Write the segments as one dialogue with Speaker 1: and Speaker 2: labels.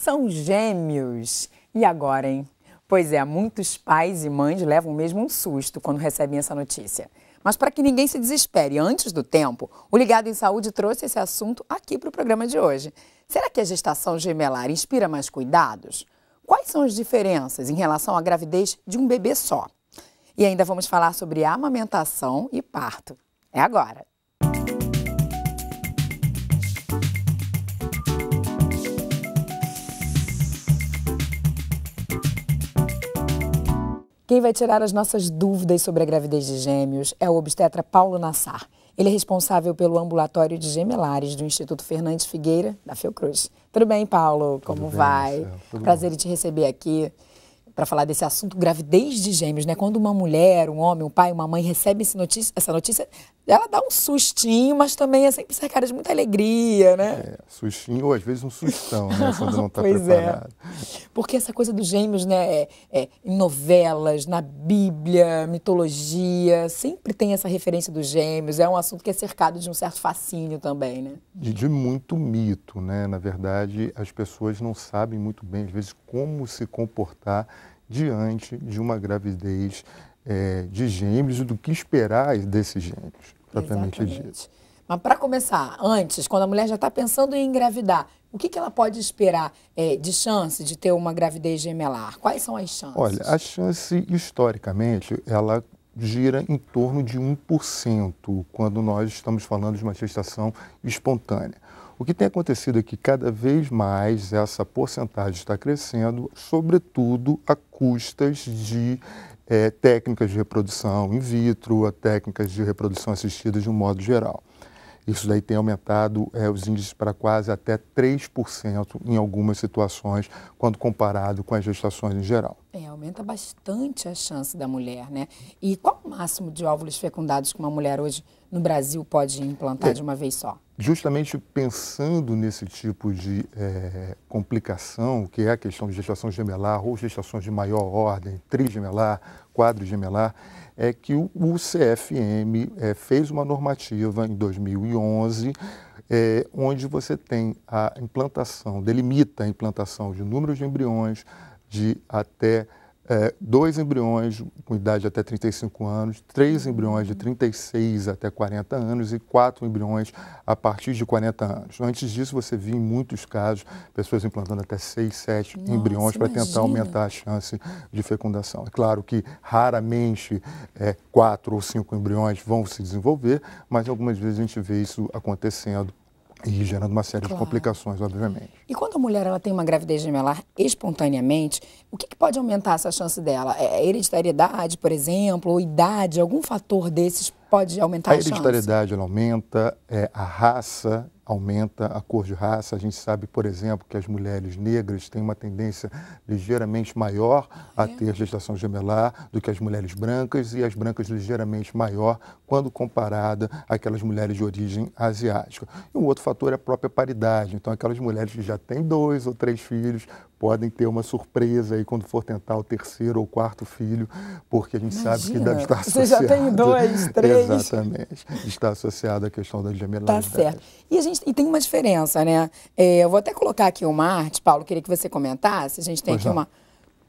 Speaker 1: são gêmeos. E agora, hein? Pois é, muitos pais e mães levam mesmo um susto quando recebem essa notícia. Mas para que ninguém se desespere antes do tempo, o Ligado em Saúde trouxe esse assunto aqui para o programa de hoje. Será que a gestação gemelar inspira mais cuidados? Quais são as diferenças em relação à gravidez de um bebê só? E ainda vamos falar sobre amamentação e parto. É agora! Quem vai tirar as nossas dúvidas sobre a gravidez de gêmeos é o obstetra Paulo Nassar. Ele é responsável pelo ambulatório de gemelares do Instituto Fernandes Figueira, da Fiocruz. Tudo bem, Paulo? Como vai? Prazer em te receber aqui para falar desse assunto, gravidez de gêmeos, né? Quando uma mulher, um homem, um pai, uma mãe recebe notícia, essa notícia, ela dá um sustinho, mas também é sempre cercada de muita alegria, né? É,
Speaker 2: sustinho ou às vezes um sustão, né? Quando não está
Speaker 1: pois é. preparado. É. Porque essa coisa dos gêmeos, né? É, é, em novelas, na Bíblia, mitologia, sempre tem essa referência dos gêmeos. É um assunto que é cercado de um certo fascínio também, né?
Speaker 2: De, de muito mito, né? Na verdade, as pessoas não sabem muito bem, às vezes, como se comportar diante de uma gravidez é, de gêmeos e do que esperar desses gêmeos. Exatamente,
Speaker 1: Mas para começar, antes, quando a mulher já está pensando em engravidar, o que, que ela pode esperar é, de chance de ter uma gravidez gemelar? Quais são as chances? Olha,
Speaker 2: a chance, historicamente, ela gira em torno de 1% quando nós estamos falando de uma gestação espontânea. O que tem acontecido é que cada vez mais essa porcentagem está crescendo, sobretudo a custas de é, técnicas de reprodução in vitro, a técnicas de reprodução assistida de um modo geral. Isso daí tem aumentado é, os índices para quase até 3% em algumas situações, quando comparado com as gestações em geral.
Speaker 1: É, aumenta bastante a chance da mulher, né? E qual o máximo de óvulos fecundados que uma mulher hoje no Brasil pode implantar é, de uma vez só?
Speaker 2: justamente pensando nesse tipo de é, complicação, que é a questão de gestação gemelar ou gestações de maior ordem, trigemelar, quadrigemelar, é que o, o CFM é, eh, fez uma normativa em 2011, é, eh, onde você tem a implantação, delimita a implantação de números de embriões de até é, dois embriões com idade até 35 anos, três embriões de 36 até 40 anos e quatro embriões a partir de 40 anos. Antes disso, você via em muitos casos pessoas implantando até seis, sete Nossa, embriões para tentar aumentar a chance de fecundação. É claro que raramente é, quatro ou cinco embriões vão se desenvolver, mas algumas vezes a gente vê isso acontecendo e gerando uma série claro. de complicações, obviamente.
Speaker 1: E quando a mulher ela tem uma gravidez gemelar espontaneamente, o que, que pode aumentar essa chance dela? É, é hereditariedade, por exemplo, ou idade? Algum fator desses pode aumentar a, a chance? A hereditariedade
Speaker 2: ela aumenta, é, a raça aumenta a cor de raça. A gente sabe, por exemplo, que as mulheres negras têm uma tendência ligeiramente maior a é. ter gestação gemelar do que as mulheres brancas e as brancas ligeiramente maior quando comparada àquelas mulheres de origem asiática. E um outro fator é a própria paridade. Então, aquelas mulheres que já têm dois ou três filhos podem ter uma surpresa aí quando for tentar o terceiro ou quarto filho, porque a gente Imagina, sabe que deve estar associado. Você já tem dois, três. Exatamente. Está associado à questão da gemelanidade. Tá certo.
Speaker 1: E, a gente, e tem uma diferença, né? É, eu vou até colocar aqui uma arte, Paulo, queria que você comentasse. A gente tem pois aqui não. uma.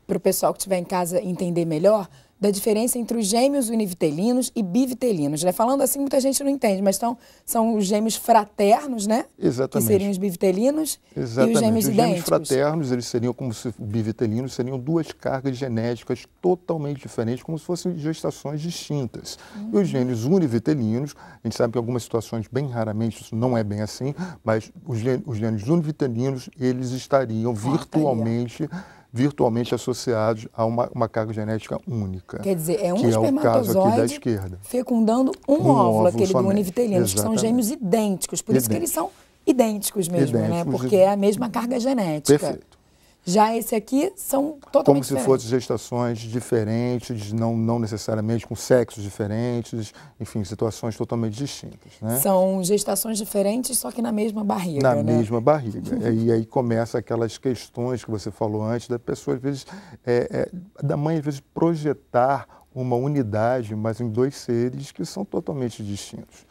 Speaker 1: Para o pessoal que estiver em casa entender melhor, da diferença entre os gêmeos univitelinos e bivitelinos. Né? Falando assim, muita gente não entende, mas então, são os gêmeos fraternos, né? Exatamente. Que seriam os bivitelinos Exatamente. e os gêmeos idênticos. Os gêmeos
Speaker 2: fraternos, eles seriam como se bivitelinos, seriam duas cargas genéticas totalmente diferentes, como se fossem gestações distintas. Uhum. E os gêmeos univitelinos, a gente sabe que em algumas situações, bem raramente, isso não é bem assim, mas os gêmeos, os gêmeos univitelinos, eles estariam virtualmente virtualmente associados a uma, uma carga genética única. Quer dizer, é um que espermatozoide é o caso aqui da esquerda.
Speaker 1: fecundando um, um óvulo, aquele somente. do univitelino, que são gêmeos idênticos, por isso que eles são idênticos mesmo, né? idênticos, né? Porque é a mesma carga genética. Perfeito. Já esse aqui são totalmente Como se fossem
Speaker 2: gestações diferentes, não, não necessariamente com sexos diferentes, enfim, situações totalmente distintas. Né?
Speaker 1: São gestações diferentes, só que na mesma barriga. Na né? mesma
Speaker 2: barriga. e aí começa aquelas questões que você falou antes, da pessoa, às vezes, é, é, da mãe, às vezes, projetar uma unidade, mas em dois seres que são totalmente distintos.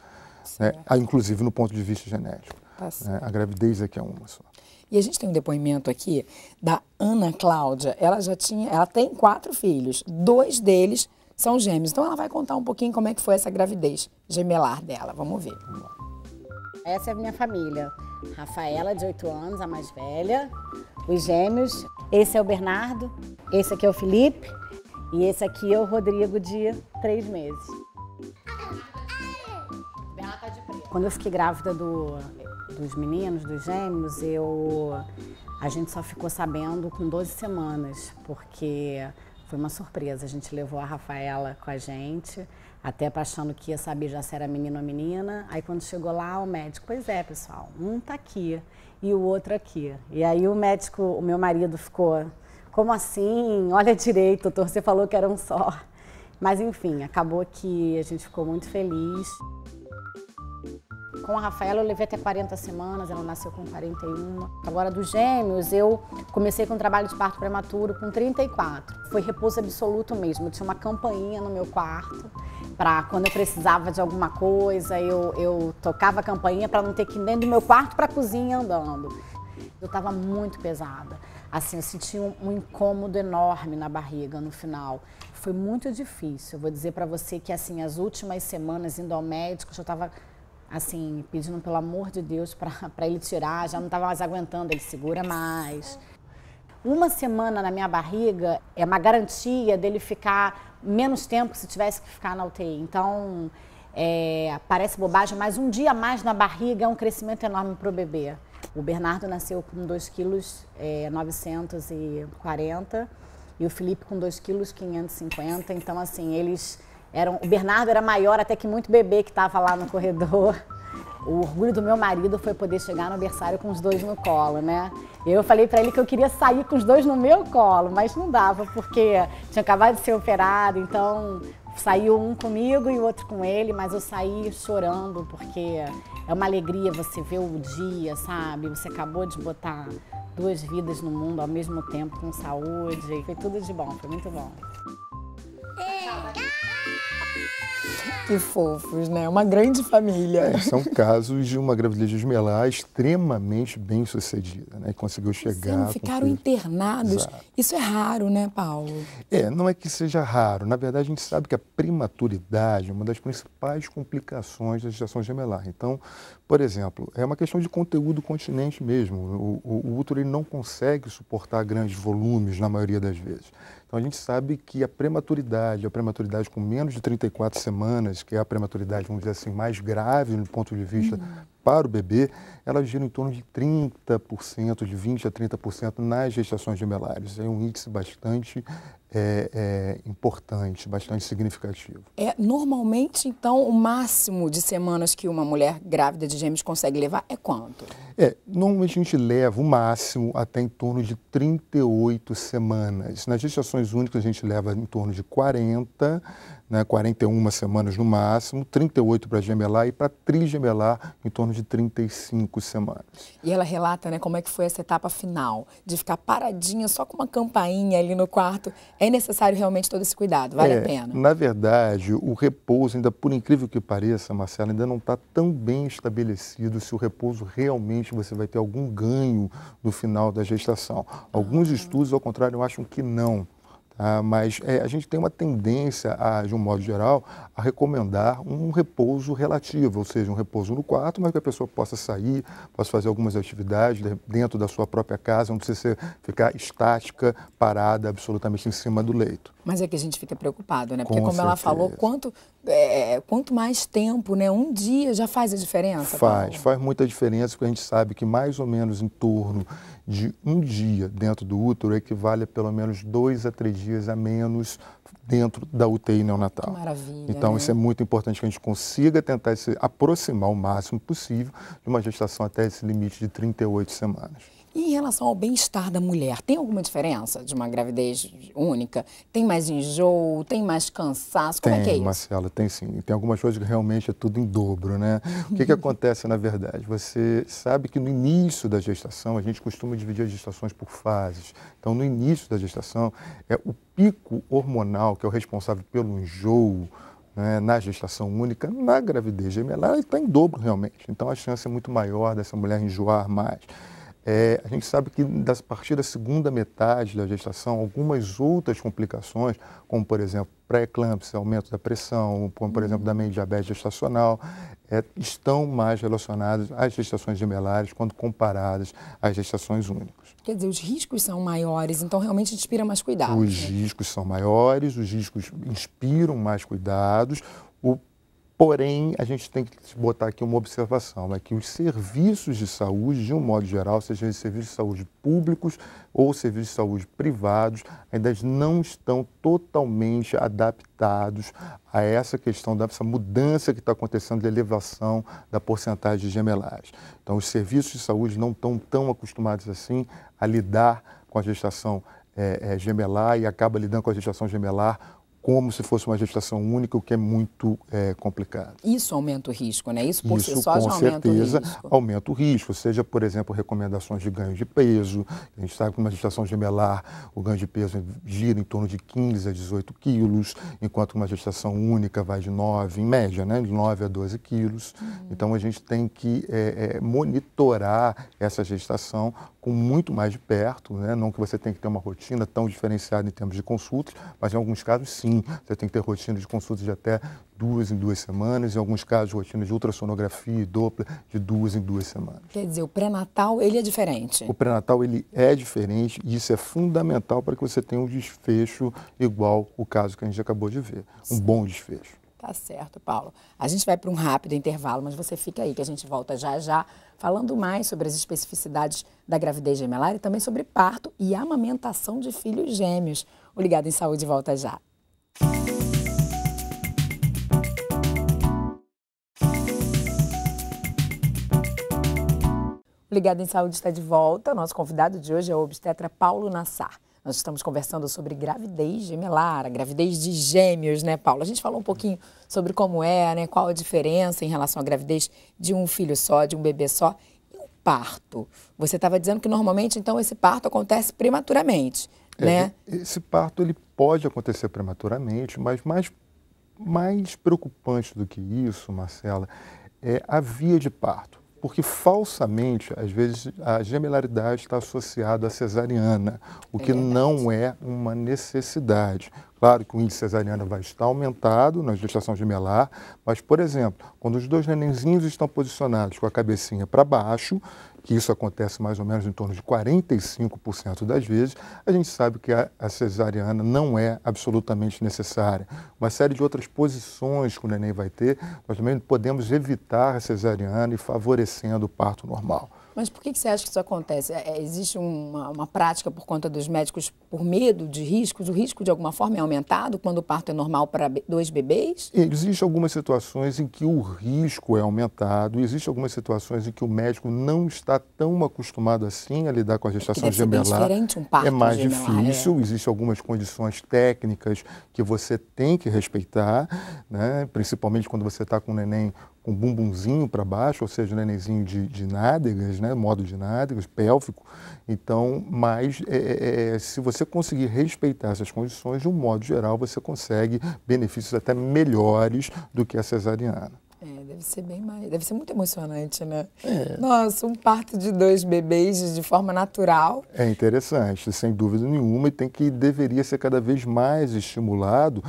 Speaker 2: Né? Ah, inclusive no ponto de vista genético. Tá né? A gravidez aqui é, é uma só.
Speaker 1: E a gente tem um depoimento aqui da Ana Cláudia. Ela já tinha, ela tem quatro filhos, dois deles são gêmeos. Então ela vai contar um pouquinho como é que foi essa gravidez gemelar dela. Vamos ver.
Speaker 3: Essa é a minha família. Rafaela, de 8 anos, a mais velha, os gêmeos. Esse é o Bernardo, esse aqui é o Felipe e esse aqui é o Rodrigo, de 3 meses. Tá Quando eu fiquei grávida do dos meninos, dos gêmeos, eu a gente só ficou sabendo com 12 semanas, porque foi uma surpresa. A gente levou a Rafaela com a gente, até achando que ia saber já se era menino ou menina. Aí quando chegou lá, o médico, pois é, pessoal, um tá aqui e o outro aqui. E aí o médico, o meu marido ficou, como assim? Olha direito, doutor, você falou que era um só. Mas enfim, acabou que a gente ficou muito feliz. Com a Rafaela eu levei até 40 semanas, ela nasceu com 41. Agora dos gêmeos eu comecei com um trabalho de parto prematuro com 34. Foi repouso absoluto mesmo. Eu tinha uma campainha no meu quarto para quando eu precisava de alguma coisa, eu, eu tocava a campainha para não ter que ir dentro do meu quarto para a cozinha andando. Eu estava muito pesada. Assim, eu senti um, um incômodo enorme na barriga no final foi muito difícil. Eu vou dizer para você que assim as últimas semanas indo ao médico, eu estava assim, pedindo pelo amor de Deus para ele tirar, já não estava mais aguentando, ele segura mais. Uma semana na minha barriga é uma garantia dele ficar menos tempo que se tivesse que ficar na UTI. Então, é, parece bobagem, mas um dia mais na barriga é um crescimento enorme para o bebê. O Bernardo nasceu com 2 quilos é, e o Felipe com 2,550 quilos Então, assim, eles era, o Bernardo era maior até que muito bebê que estava lá no corredor. O orgulho do meu marido foi poder chegar no aniversário com os dois no colo, né? Eu falei para ele que eu queria sair com os dois no meu colo, mas não dava porque tinha acabado de ser operado, então saiu um comigo e o outro com ele, mas eu saí chorando porque é uma alegria você ver o dia, sabe? Você acabou de botar duas vidas no mundo ao mesmo tempo com saúde, foi tudo de bom, foi muito bom. É. Thank you.
Speaker 1: Que fofos, né? Uma grande família. É, são
Speaker 2: casos de uma gravidez de esmelar extremamente bem sucedida, né? Conseguiu chegar. Sim, ficaram
Speaker 1: internados. Exato. Isso é raro, né, Paulo?
Speaker 2: É, não é que seja raro. Na verdade, a gente sabe que a prematuridade é uma das principais complicações da gestação gemelar. Então, por exemplo, é uma questão de conteúdo continente mesmo. O, o, o útero não consegue suportar grandes volumes na maioria das vezes. Então, a gente sabe que a prematuridade, a prematuridade com menos de 34 semanas, que é a prematuridade, vamos dizer assim, mais grave do ponto de vista uhum. para o bebê, ela gira em torno de 30%, de 20% a 30% nas gestações gemelares. É um índice bastante é, é, importante, bastante significativo.
Speaker 1: É Normalmente, então, o máximo de semanas que uma mulher grávida de gêmeos consegue levar é quanto?
Speaker 2: É, normalmente a gente leva o máximo até em torno de 38 semanas. Nas gestações únicas a gente leva em torno de 40 né, 41 semanas no máximo, 38 para gemelar e para trigemelar em torno de 35 semanas.
Speaker 1: E ela relata né, como é que foi essa etapa final, de ficar paradinha só com uma campainha ali no quarto. É necessário realmente todo esse cuidado, vale é, a pena?
Speaker 2: Na verdade, o repouso, ainda por incrível que pareça, Marcela, ainda não está tão bem estabelecido se o repouso realmente você vai ter algum ganho no final da gestação. Alguns ah. estudos, ao contrário, acham que não. Ah, mas é, a gente tem uma tendência, a, de um modo geral, a recomendar um repouso relativo, ou seja, um repouso no quarto, mas que a pessoa possa sair, possa fazer algumas atividades dentro da sua própria casa, não precisa ficar estática, parada, absolutamente em cima do leito.
Speaker 1: Mas é que a gente fica preocupado, né? Porque, Com como certeza. ela falou, quanto é, quanto mais tempo, né, um dia já faz a diferença? Faz,
Speaker 2: faz muita diferença, porque a gente sabe que mais ou menos em torno de um dia dentro do útero equivale a pelo menos dois a três dias a menos dentro da UTI neonatal. Que maravilha. Então, né? isso é muito importante que a gente consiga tentar se aproximar o máximo possível de uma gestação até esse limite de 38 semanas.
Speaker 1: E em relação ao bem-estar da mulher, tem alguma diferença de uma gravidez única? Tem mais enjoo? Tem mais cansaço? Como tem, é que é isso?
Speaker 2: Marcela, tem sim. Tem algumas coisas que realmente é tudo em dobro, né? O que, que acontece na verdade? Você sabe que no início da gestação, a gente costuma dividir as gestações por fases. Então, no início da gestação, é o pico hormonal que é o responsável pelo enjoo, né, na gestação única, na gravidez gemelar, está em dobro realmente. Então a chance é muito maior dessa mulher enjoar mais. É, a gente sabe que a partir da segunda metade da gestação, algumas outras complicações, como por exemplo pré-eclâmpsia, aumento da pressão, como por exemplo também uhum. diabetes gestacional, é, estão mais relacionadas às gestações gemelares quando comparadas às gestações únicas.
Speaker 1: Quer dizer, os riscos são maiores, então realmente inspira mais cuidado. Os né?
Speaker 2: riscos são maiores, os riscos inspiram mais cuidados. O Porém, a gente tem que botar aqui uma observação, é que os serviços de saúde, de um modo geral, sejam serviços de saúde públicos ou serviços de saúde privados, ainda não estão totalmente adaptados a essa questão dessa mudança que está acontecendo de elevação da porcentagem de gemelagem. Então, os serviços de saúde não estão tão acostumados assim a lidar com a gestação é, é, gemelar e acaba lidando com a gestação gemelar como se fosse uma gestação única, o que é muito é, complicado.
Speaker 1: Isso aumenta o risco, né? Isso por Isso, si só com aumenta certeza, o risco.
Speaker 2: aumenta o risco, seja, por exemplo, recomendações de ganho de peso. A gente sabe que uma gestação gemelar, o ganho de peso gira em torno de 15 a 18 quilos, enquanto uma gestação única vai de 9, em média, né? De 9 a 12 quilos. Uhum. Então, a gente tem que é, é, monitorar essa gestação com muito mais de perto, né? não que você tenha que ter uma rotina tão diferenciada em termos de consultas, mas em alguns casos sim, você tem que ter rotina de consultas de até duas em duas semanas, em alguns casos rotina de ultrassonografia e dupla de duas em duas semanas.
Speaker 1: Quer dizer, o pré-natal ele é diferente? O
Speaker 2: pré-natal ele é diferente e isso é fundamental para que você tenha um desfecho igual o caso que a gente acabou de ver, um bom desfecho.
Speaker 1: Tá certo, Paulo. A gente vai para um rápido intervalo, mas você fica aí que a gente volta já já falando mais sobre as especificidades da gravidez gemelar e também sobre parto e amamentação de filhos gêmeos. O Ligado em Saúde volta já. O Ligado em Saúde está de volta. Nosso convidado de hoje é o obstetra Paulo Nassar. Nós estamos conversando sobre gravidez gemelar, a gravidez de gêmeos, né, Paulo? A gente falou um pouquinho sobre como é, né, qual a diferença em relação à gravidez de um filho só, de um bebê só e o parto. Você estava dizendo que normalmente, então, esse parto acontece prematuramente, é, né?
Speaker 2: Esse parto ele pode acontecer prematuramente, mas mais mais preocupante do que isso, Marcela, é a via de parto porque falsamente, às vezes, a gemelaridade está associada à cesariana, o que é não é uma necessidade. Claro que o índice cesariano vai estar aumentado na gestação gemelar, mas, por exemplo, quando os dois nenenzinhos estão posicionados com a cabecinha para baixo, que isso acontece mais ou menos em torno de 45% das vezes, a gente sabe que a, cesariana não é absolutamente necessária. Uma série de outras posições que o neném vai ter, nós também podemos evitar a cesariana e favorecendo o parto normal.
Speaker 1: Mas por que, que você acha que isso acontece? É, é existe uma, uma, prática por conta dos médicos por medo de riscos? O risco, de alguma forma, é aumentado quando o parto é normal para dois bebês?
Speaker 2: É, existem algumas situações em que o risco é aumentado, existem algumas situações em que o médico não está tão acostumado assim a lidar com a é gestação é gemelar. É diferente um parto É mais gemelar, difícil, é. existem algumas condições técnicas que você tem que respeitar, né? principalmente quando você está com um neném com bumbumzinho para baixo, ou seja, nenenzinho de, de nádegas, né, modo de nádegas, pélvico. Então, mas é, é, é, se você conseguir respeitar essas condições, de um modo geral, você consegue benefícios até melhores do que a cesariana.
Speaker 1: É, deve ser bem mais. Deve ser muito emocionante, né? É. Nossa, um parto de dois bebês de forma natural.
Speaker 2: É interessante, sem dúvida nenhuma, e tem que deveria ser cada vez mais estimulado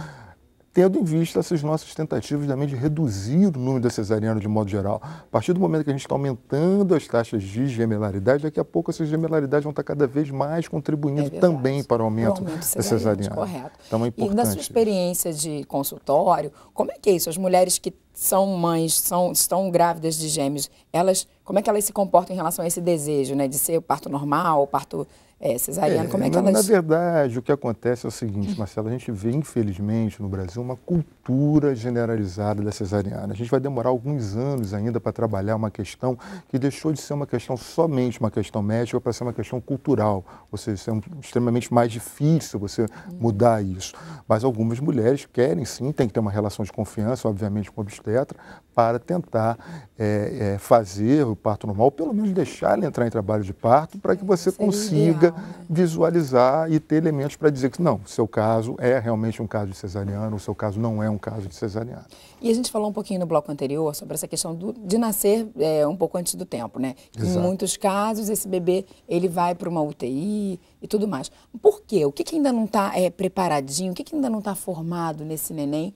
Speaker 2: tendo em vista essas nossas tentativas também de reduzir o número da cesariana de modo geral. A partir do momento que a gente está aumentando as taxas de gemelaridade, daqui a pouco essas gemelaridades vão estar cada vez mais contribuindo é também para o aumento, o aumento da cesariana. Correto. Então é importante. E da sua
Speaker 1: experiência de consultório, como é que é isso? As mulheres que são mães, são, estão grávidas de gêmeos, elas, como é que elas se comportam em relação a esse desejo, né, de ser o parto normal, o parto é, cesariana, é, como é que na, elas... Na
Speaker 2: verdade, o que acontece é o seguinte, Marcelo, a gente vê, infelizmente, no Brasil, uma cultura cultura generalizada da cesariana. A gente vai demorar alguns anos ainda para trabalhar uma questão que deixou de ser uma questão somente uma questão médica para ser uma questão cultural, ou seja, é extremamente mais difícil você mudar isso. Mas algumas mulheres querem sim, tem que ter uma relação de confiança, obviamente, com o obstetra, para tentar é, é, fazer o parto normal, pelo menos deixar ele entrar em trabalho de parto, para que você é consiga ideal, né? visualizar e ter elementos para dizer que não, o seu caso é realmente um caso de cesariana, o seu caso não é um caso de cesariana.
Speaker 1: E a gente falou um pouquinho no bloco anterior sobre essa questão do, de nascer é, um pouco antes do tempo, né? Exato. Em muitos casos, esse bebê ele vai para uma UTI e tudo mais. Por quê? O que, que ainda não está é, eh, preparadinho? O que, que ainda não está formado nesse neném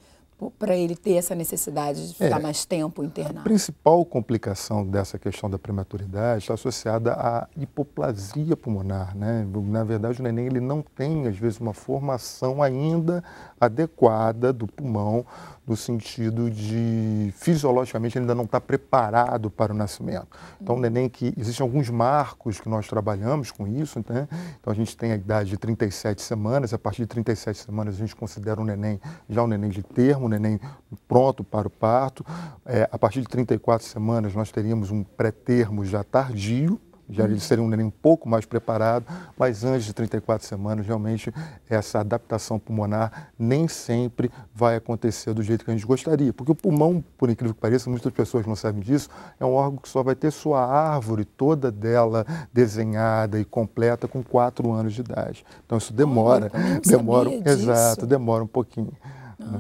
Speaker 1: para ele ter essa necessidade de ficar é, mais tempo internado? A
Speaker 2: principal complicação dessa questão da prematuridade está associada à hipoplasia pulmonar. Né? Na verdade, o neném ele não tem, às vezes, uma formação ainda adequada do pulmão, no sentido de, fisiologicamente, ele ainda não está preparado para o nascimento. Então, o neném que... Existem alguns marcos que nós trabalhamos com isso, né? Então, a gente tem a idade de 37 semanas, a partir de 37 semanas a gente considera o neném já um neném de termo, o neném pronto para o parto. É, a partir de 34 semanas, nós teríamos um pré-termo já tardio, já ele uhum. seria um neném um pouco mais preparado, mas antes de 34 semanas, realmente, essa adaptação pulmonar nem sempre vai acontecer do jeito que a gente gostaria. Porque o pulmão, por incrível que pareça, muitas pessoas não sabem disso, é um órgão que só vai ter sua árvore toda dela desenhada e completa com 4 anos de idade. Então isso demora, oh, demora, exato, demora um pouquinho.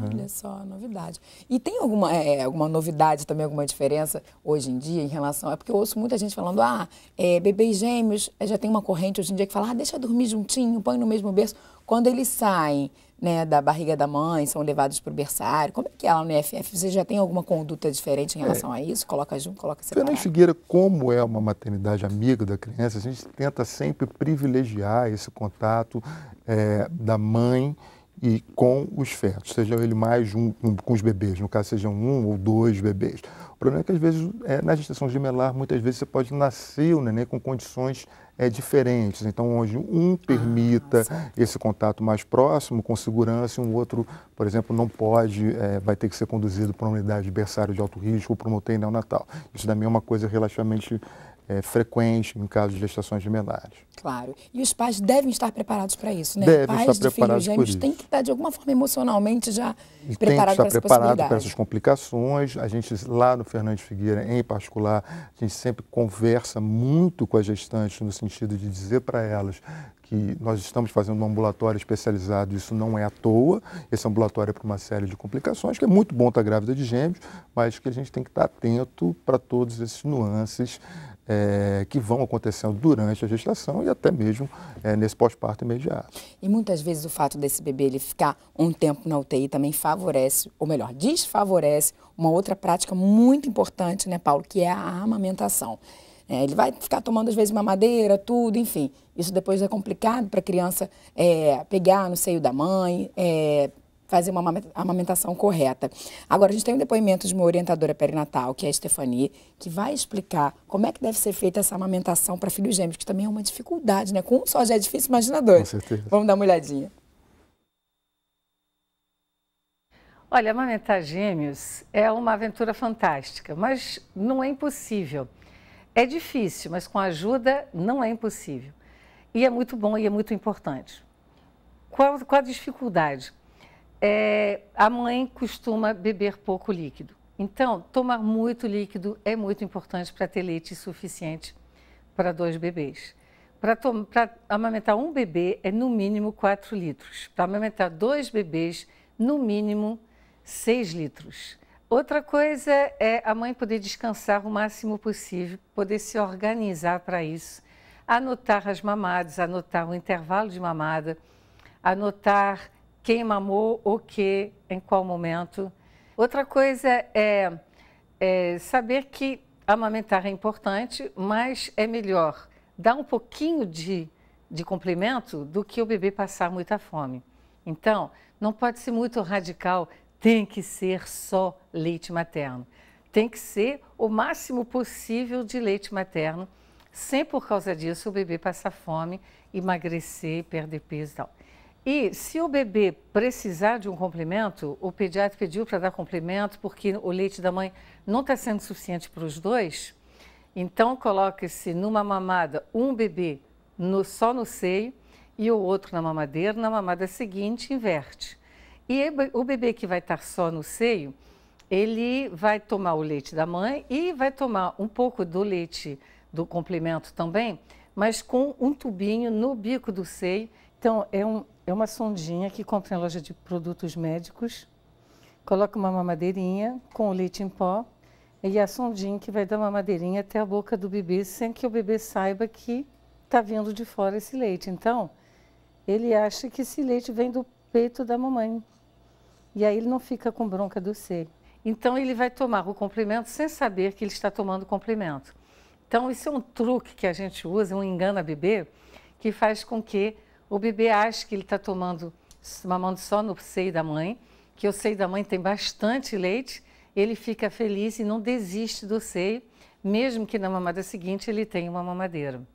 Speaker 2: Olha
Speaker 1: só, novidade. E tem alguma, é, é, alguma novidade também, alguma diferença hoje em dia em relação. É porque eu ouço muita gente falando, ah, é, bebês gêmeos, eh, já tem uma corrente hoje em dia que fala, ah, deixa dormir juntinho, põe no mesmo berço. Quando eles saem né, da barriga da mãe, são levados para o berçário, como é que é lá no IFF? Você já tem alguma conduta diferente em é. relação é. a isso? Coloca junto, coloca separado?
Speaker 2: Fernanda Figueira, como é uma maternidade amiga da criança, a gente tenta sempre privilegiar esse contato é, da mãe e com os fetos, seja ele mais um, um, com os bebês, no caso sejam um ou dois bebês. O problema é que às vezes é, na gestação gemelar muitas vezes você pode nascer o neném com condições é, diferentes, então onde um ah, permita ah, esse contato mais próximo com segurança, e um outro, por exemplo, não pode, é, vai ter que ser conduzido para uma unidade de berçário de alto risco ou para um UTI neonatal. Isso também é uma coisa relativamente é, frequente em casos de gestações menores.
Speaker 1: Claro. E os pais devem estar preparados para isso, né? Devem pais estar de filhos gêmeos têm que estar, de alguma forma, emocionalmente já preparados para essa preparado para essas
Speaker 2: complicações. A gente, lá no Fernandes Figueira, em particular, a gente sempre conversa muito com as gestantes no sentido de dizer para elas que nós estamos fazendo um ambulatório especializado, isso não é à toa. Esse ambulatório é para uma série de complicações, que é muito bom estar grávida de gêmeos, mas que a gente tem que estar atento para todos esses nuances é, que vão acontecendo durante a gestação e até mesmo é, nesse pós-parto imediato.
Speaker 1: E muitas vezes o fato desse bebê ele ficar um tempo na UTI também favorece, ou melhor, desfavorece uma outra prática muito importante, né, Paulo, que é a amamentação. É, ele vai ficar tomando às vezes uma madeira, tudo, enfim. Isso depois é complicado para a criança é, pegar no seio da mãe, é, fazer uma amamentação correta. Agora, a gente tem um depoimento de uma orientadora perinatal, que é a Stefanie que vai explicar como é que deve ser feita essa amamentação para filhos gêmeos, que também é uma dificuldade, né? Com um só já é difícil, imagina dois. Com certeza. Vamos dar uma olhadinha.
Speaker 4: Olha, amamentar gêmeos é uma aventura fantástica, mas não é impossível. É difícil, mas com ajuda não é impossível. E é muito bom e é muito importante. Qual, qual a dificuldade? é, a mãe costuma beber pouco líquido. Então, tomar muito líquido é muito importante para ter leite suficiente para dois bebês. Para amamentar um bebê é no mínimo 4 litros. Para amamentar dois bebês, no mínimo 6 litros. Outra coisa é a mãe poder descansar o máximo possível, poder se organizar para isso, anotar as mamadas, anotar o intervalo de mamada, anotar quem mamou o que, em qual momento. Outra coisa é, é saber que amamentar é importante, mas é melhor dar um pouquinho de, de complemento do que o bebê passar muita fome. Então, não pode ser muito radical, tem que ser só leite materno. Tem que ser o máximo possível de leite materno, sem por causa disso o bebê passar fome, emagrecer, perder peso e tal. E se o bebê precisar de um complemento, o pediatra pediu para dar complemento porque o leite da mãe não está sendo suficiente para os dois, então coloque-se numa mamada um bebê no, só no seio e o outro na mamadeira, na mamada seguinte inverte. E o bebê que vai estar tá só no seio, ele vai tomar o leite da mãe e vai tomar um pouco do leite do complemento também, mas com um tubinho no bico do seio. Então, é um, é uma sondinha que compra em loja de produtos médicos, coloca uma mamadeirinha com o leite em pó e é a sondinha que vai dar mamadeirinha até a boca do bebê sem que o bebê saiba que está vindo de fora esse leite. Então, ele acha que esse leite vem do peito da mamãe. E aí ele não fica com bronca do ser. Então ele vai tomar o comprimento sem saber que ele está tomando comprimento. Então isso é um truque que a gente usa, um engana bebê, que faz com que o bebê acha que ele está tomando, mamando só no seio da mãe, que o seio da mãe tem bastante leite, ele fica feliz e não desiste do seio, mesmo que na mamada seguinte ele tenha uma mamadeira.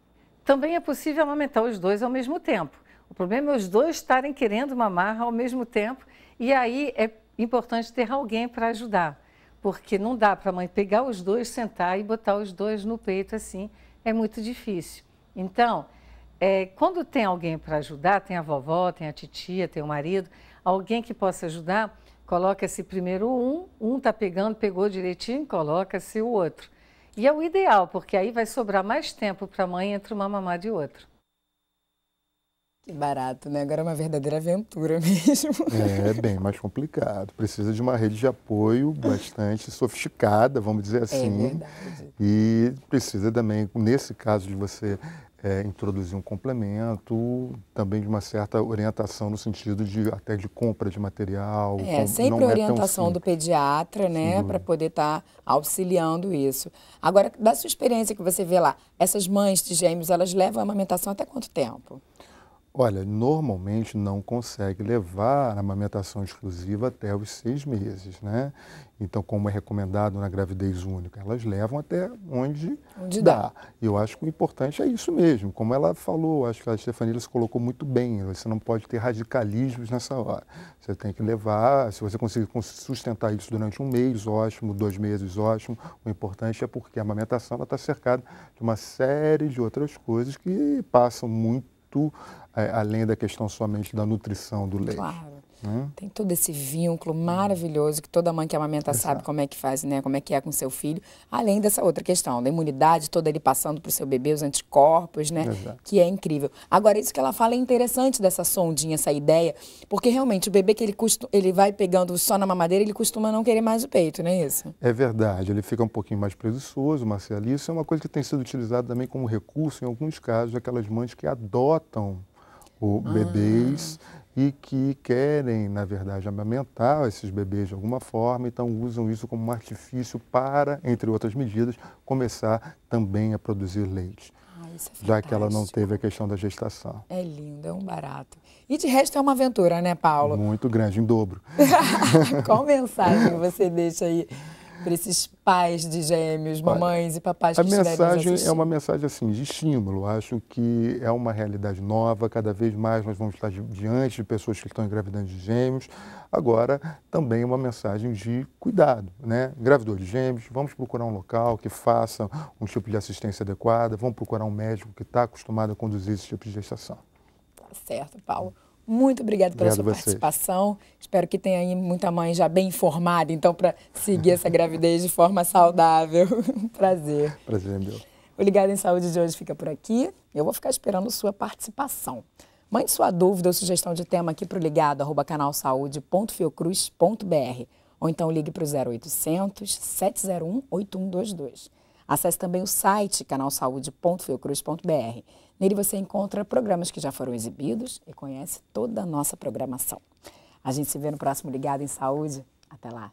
Speaker 4: Também é possível amamentar os dois ao mesmo tempo. O problema é os dois estarem querendo mamar ao mesmo tempo e aí é importante ter alguém para ajudar, porque não dá para a mãe pegar os dois, sentar e botar os dois no peito assim, é muito difícil. Então, é, quando tem alguém para ajudar, tem a vovó, tem a titia, tem o marido, alguém que possa ajudar, coloca-se primeiro um, um está pegando, pegou direitinho, coloca-se o outro. E é o ideal, porque aí vai sobrar mais tempo para a mãe entre uma mamá de outra.
Speaker 1: Que barato, né? Agora é uma verdadeira aventura mesmo.
Speaker 2: É, bem mais complicado. Precisa de uma rede de apoio bastante sofisticada, vamos dizer é assim. É verdade. E precisa também, nesse caso de você é, introduzir um complemento, também de uma certa orientação no sentido de até de compra de material. É, com, sempre a é orientação é do
Speaker 1: pediatra, né, para poder estar tá auxiliando isso. Agora, da sua experiência que você vê lá, essas mães de gêmeos, elas levam a amamentação até quanto tempo?
Speaker 2: Olha, normalmente não consegue levar a amamentação exclusiva até os seis meses, né? Então, como é recomendado na gravidez única, elas levam até onde, onde dá. E eu acho que o importante é isso mesmo. Como ela falou, acho que a Stefanila se colocou muito bem. Você não pode ter radicalismos nessa hora. Você tem que levar, se você conseguir sustentar isso durante um mês, ótimo, dois meses, ótimo. O importante é porque a amamentação está cercada de uma série de outras coisas que passam muito é, além da questão somente da nutrição do leite. Claro. Hum?
Speaker 1: Tem todo esse vínculo maravilhoso que toda mãe que amamenta Exato. sabe como é que faz, né? Como é que é com seu filho. Além dessa outra questão da imunidade toda ele passando para o seu bebê, os anticorpos, né? Exato. Que é incrível. Agora, isso que ela fala é interessante dessa sondinha, essa ideia, porque realmente o bebê que ele, costuma, ele vai pegando só na mamadeira, ele costuma não querer mais o peito, não é isso?
Speaker 2: É verdade. Ele fica um pouquinho mais preguiçoso, Marcelo. Isso é uma coisa que tem sido utilizada também como recurso em alguns casos, aquelas mães que adotam ou ah. bebês e que querem, na verdade, amamentar esses bebês de alguma forma, então usam isso como um artifício para, entre outras medidas, começar também a produzir leite. Ah, é já que ela não teve a questão da gestação. É lindo, é
Speaker 1: um barato. E de resto é uma aventura, né, Paulo?
Speaker 2: Muito grande, em dobro. Qual
Speaker 1: mensagem você deixa aí para esses pais de gêmeos, mamães e papais que a mensagem é uma
Speaker 2: mensagem assim de estímulo. Acho que é uma realidade nova. Cada vez mais nós vamos estar diante de pessoas que estão engravidando de gêmeos. Agora também uma mensagem de cuidado, né? Engravidou de gêmeos, vamos procurar um local que faça um tipo de assistência adequada. Vamos procurar um médico que está acostumado a conduzir esse tipo de gestação. Tá
Speaker 1: certo, Paulo. Muito obrigada pela Obrigado sua participação. Espero que tenha aí muita mãe já bem informada, então, para seguir essa gravidez de forma saudável. Prazer. Prazer, meu. O Ligado em Saúde de hoje fica por aqui. Eu vou ficar esperando sua participação. Mande sua dúvida ou sugestão de tema aqui para o ligado, arroba canalsaúde.fiocruz.br ou então ligue para o 0800 701 8122. Acesse também o site canalsaúde.fiocruz.br. Nele você encontra programas que já foram exibidos e conhece toda a nossa programação. A gente se vê no próximo Ligado em Saúde. Até lá!